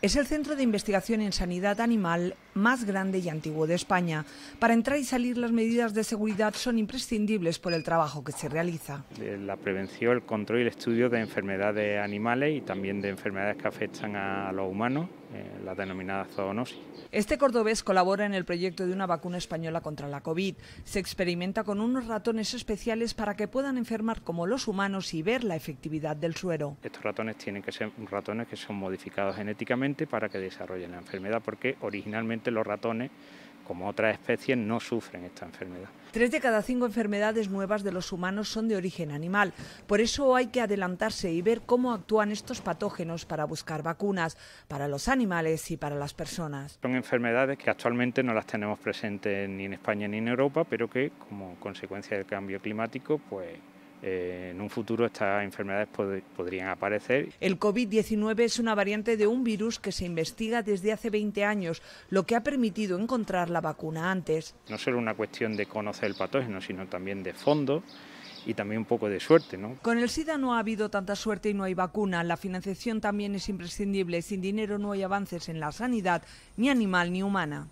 Es el centro de investigación en sanidad animal más grande y antiguo de España. Para entrar y salir las medidas de seguridad son imprescindibles por el trabajo que se realiza. Eh, la prevención, el control y el estudio de enfermedades animales y también de enfermedades que afectan a los humanos la denominada zoonosis. Este cordobés colabora en el proyecto de una vacuna española contra la COVID. Se experimenta con unos ratones especiales para que puedan enfermar como los humanos y ver la efectividad del suero. Estos ratones tienen que ser ratones que son modificados genéticamente para que desarrollen la enfermedad porque originalmente los ratones como otras especies, no sufren esta enfermedad. Tres de cada cinco enfermedades nuevas de los humanos son de origen animal. Por eso hay que adelantarse y ver cómo actúan estos patógenos para buscar vacunas para los animales y para las personas. Son enfermedades que actualmente no las tenemos presentes ni en España ni en Europa, pero que como consecuencia del cambio climático, pues eh, en un futuro estas enfermedades podrían aparecer. El COVID-19 es una variante de un virus que se investiga desde hace 20 años, lo que ha permitido encontrar la vacuna antes. No solo una cuestión de conocer el patógeno, sino también de fondo y también un poco de suerte. Con el SIDA no ha habido tanta suerte y no hay vacuna. La financiación también es imprescindible. Sin dinero no hay avances en la sanidad, ni animal ni humana.